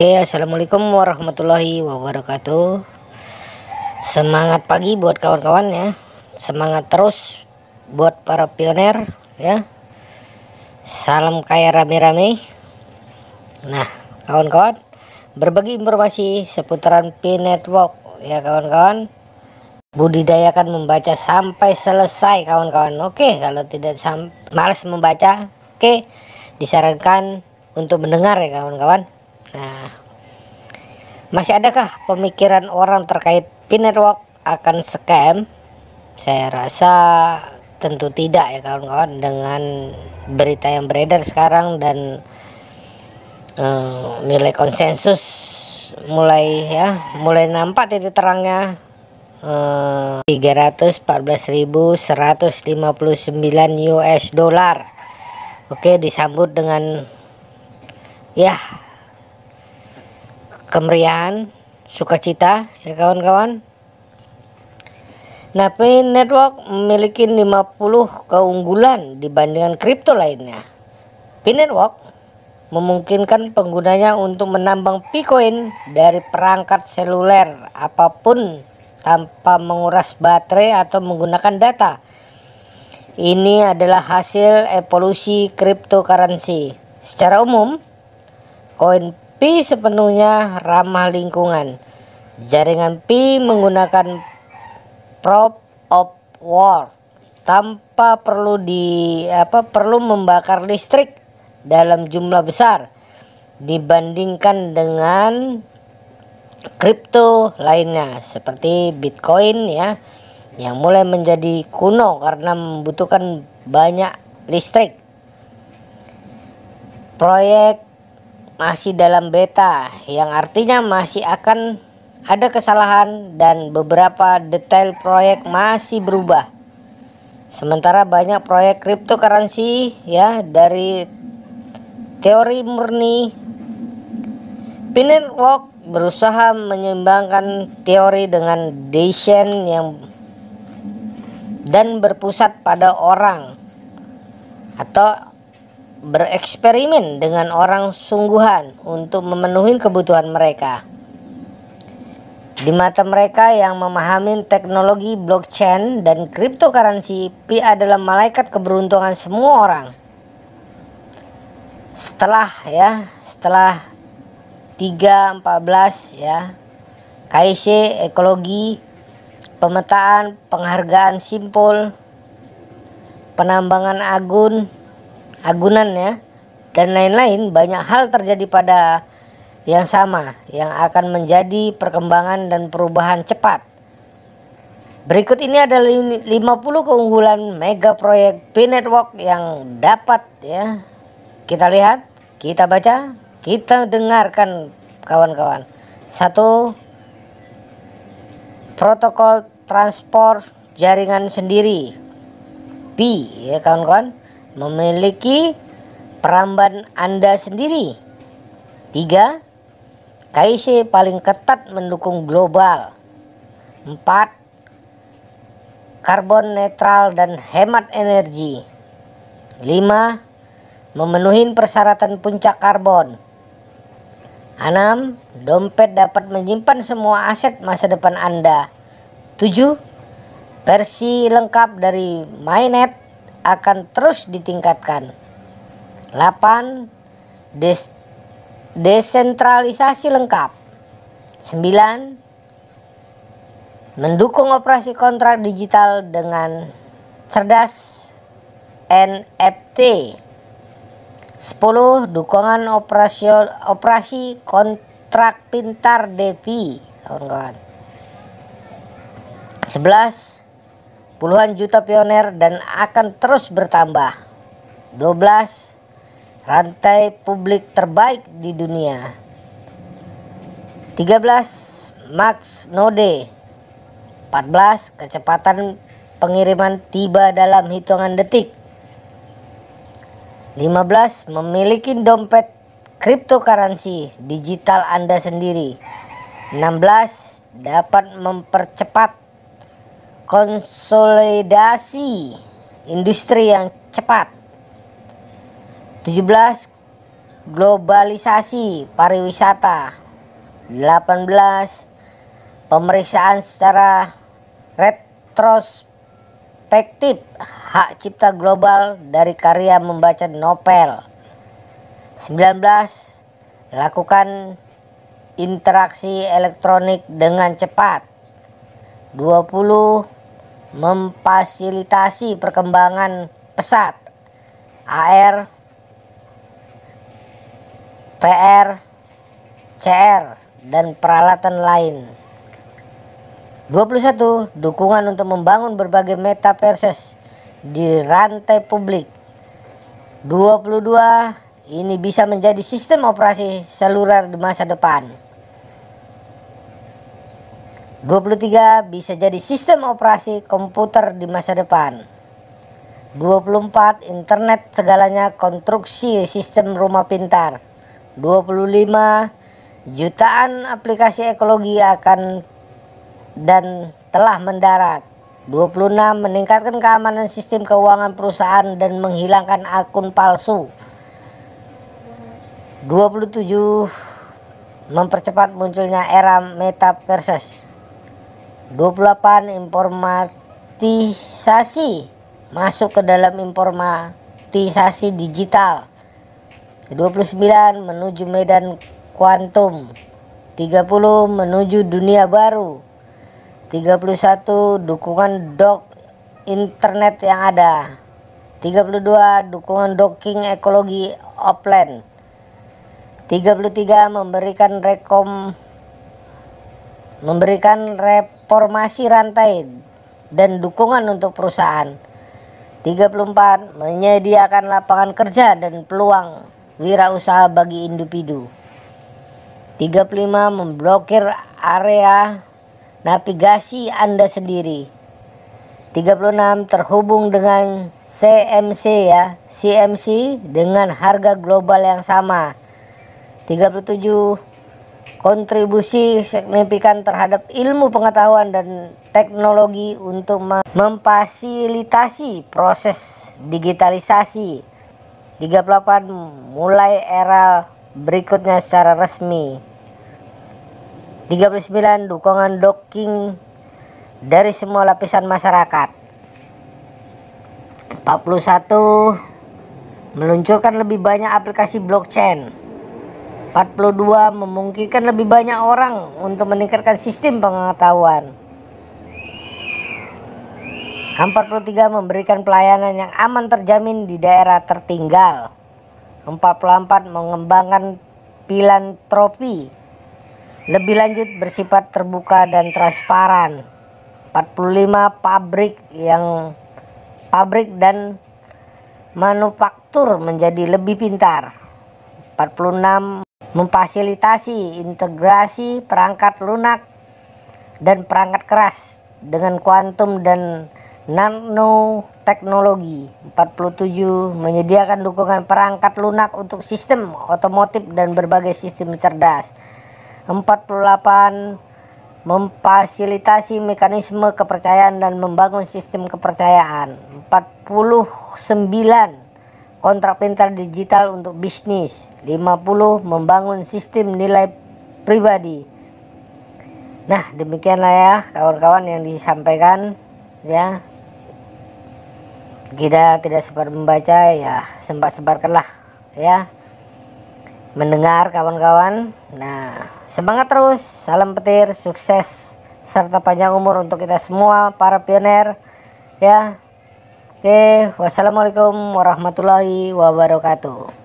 Oke, okay, assalamualaikum warahmatullahi wabarakatuh. Semangat pagi buat kawan-kawan ya. Semangat terus buat para pioner ya. Salam kaya rame-rame. Nah, kawan-kawan, berbagi informasi seputaran P Network ya kawan-kawan. Budidayakan membaca sampai selesai kawan-kawan. Oke, okay, kalau tidak malas membaca, oke okay, disarankan untuk mendengar ya kawan-kawan Nah, masih adakah pemikiran orang terkait pin akan scam? Saya rasa tentu tidak ya kawan-kawan dengan berita yang beredar sekarang dan um, nilai konsensus mulai ya mulai nampak titik terangnya um, 314.159 US dollar Oke disambut dengan ya kemeriahan, sukacita ya kawan-kawan. Nah, Napi Network memiliki 50 keunggulan dibandingkan kripto lainnya. Pin Network memungkinkan penggunanya untuk menambang Bitcoin dari perangkat seluler apapun tanpa menguras baterai atau menggunakan data. Ini adalah hasil evolusi cryptocurrency. Secara umum, koin Pi sepenuhnya ramah lingkungan. Jaringan Pi menggunakan prop of war tanpa perlu di apa perlu membakar listrik dalam jumlah besar dibandingkan dengan kripto lainnya seperti Bitcoin ya yang mulai menjadi kuno karena membutuhkan banyak listrik. Proyek masih dalam beta yang artinya masih akan ada kesalahan dan beberapa detail proyek masih berubah. Sementara banyak proyek cryptocurrency ya dari teori murni Walk berusaha menyeimbangkan teori dengan desain yang dan berpusat pada orang atau bereksperimen dengan orang sungguhan untuk memenuhi kebutuhan mereka. Di mata mereka yang memahami teknologi blockchain dan cryptocurrency, Pi adalah malaikat keberuntungan semua orang. Setelah ya, setelah 314 ya, KIC, ekologi, pemetaan, penghargaan simpul, penambangan agun, agunannya, dan lain-lain banyak hal terjadi pada yang sama yang akan menjadi perkembangan dan perubahan cepat. Berikut ini ada 50 keunggulan mega proyek P-Network yang dapat ya kita lihat, kita baca, kita dengarkan kawan-kawan. Satu protokol transport jaringan sendiri P ya kawan-kawan memiliki peramban Anda sendiri. Tiga, Kaisi paling ketat mendukung global. Empat, Karbon netral dan hemat energi. Lima, Memenuhi persyaratan puncak karbon. 6. Dompet dapat menyimpan semua aset masa depan Anda. Tujuh, Versi lengkap dari MyNet akan terus ditingkatkan. 8. Des desentralisasi lengkap. 9. Mendukung operasi kontrak digital dengan cerdas NFT. 10. Dukungan operasi, operasi kontrak pintar DeFi. kawan-kawan. 11 puluhan juta pioner dan akan terus bertambah. 12. Rantai publik terbaik di dunia. 13. Max Node. 14. Kecepatan pengiriman tiba dalam hitungan detik. 15. Memiliki dompet cryptocurrency digital Anda sendiri. 16. Dapat mempercepat konsolidasi industri yang cepat 17 globalisasi pariwisata 18 pemeriksaan secara retrospektif hak cipta global dari karya membaca novel 19 lakukan interaksi elektronik dengan cepat 20 memfasilitasi perkembangan pesat AR, PR, CR, dan peralatan lain. 21. Dukungan untuk membangun berbagai metaverses di rantai publik. 22. Ini bisa menjadi sistem operasi seluler di masa depan. 23 bisa jadi sistem operasi komputer di masa depan. 24 internet segalanya konstruksi sistem rumah pintar. 25 jutaan aplikasi ekologi akan dan telah mendarat. 26 meningkatkan keamanan sistem keuangan perusahaan dan menghilangkan akun palsu. 27 mempercepat munculnya era metaverse. 28 informatisasi masuk ke dalam informatisasi digital 29 menuju medan kuantum 30 menuju dunia baru 31 dukungan dok internet yang ada 32 dukungan docking ekologi offline 33 memberikan rekom memberikan rep formasi rantai dan dukungan untuk perusahaan. 34. Menyediakan lapangan kerja dan peluang wirausaha bagi individu. 35. Memblokir area navigasi Anda sendiri. 36. Terhubung dengan CMC ya, CMC dengan harga global yang sama. 37 kontribusi signifikan terhadap ilmu pengetahuan dan teknologi untuk memfasilitasi proses digitalisasi. 38 mulai era berikutnya secara resmi. 39 dukungan docking dari semua lapisan masyarakat. 41 meluncurkan lebih banyak aplikasi blockchain. 42 memungkinkan lebih banyak orang untuk meningkatkan sistem pengetahuan. 43 memberikan pelayanan yang aman terjamin di daerah tertinggal. 44 mengembangkan filantropi lebih lanjut bersifat terbuka dan transparan. 45 pabrik yang pabrik dan manufaktur menjadi lebih pintar. 46 memfasilitasi integrasi perangkat lunak dan perangkat keras dengan kuantum dan nanoteknologi 47 menyediakan dukungan perangkat lunak untuk sistem otomotif dan berbagai sistem cerdas 48 memfasilitasi mekanisme kepercayaan dan membangun sistem kepercayaan 49 kontrak pintar digital untuk bisnis 50 membangun sistem nilai pribadi nah demikianlah ya kawan-kawan yang disampaikan ya kita tidak sempat membaca ya sempat sebarkanlah ya mendengar kawan-kawan nah semangat terus salam petir sukses serta panjang umur untuk kita semua para pioner ya Oke, wassalamualaikum warahmatullahi wabarakatuh.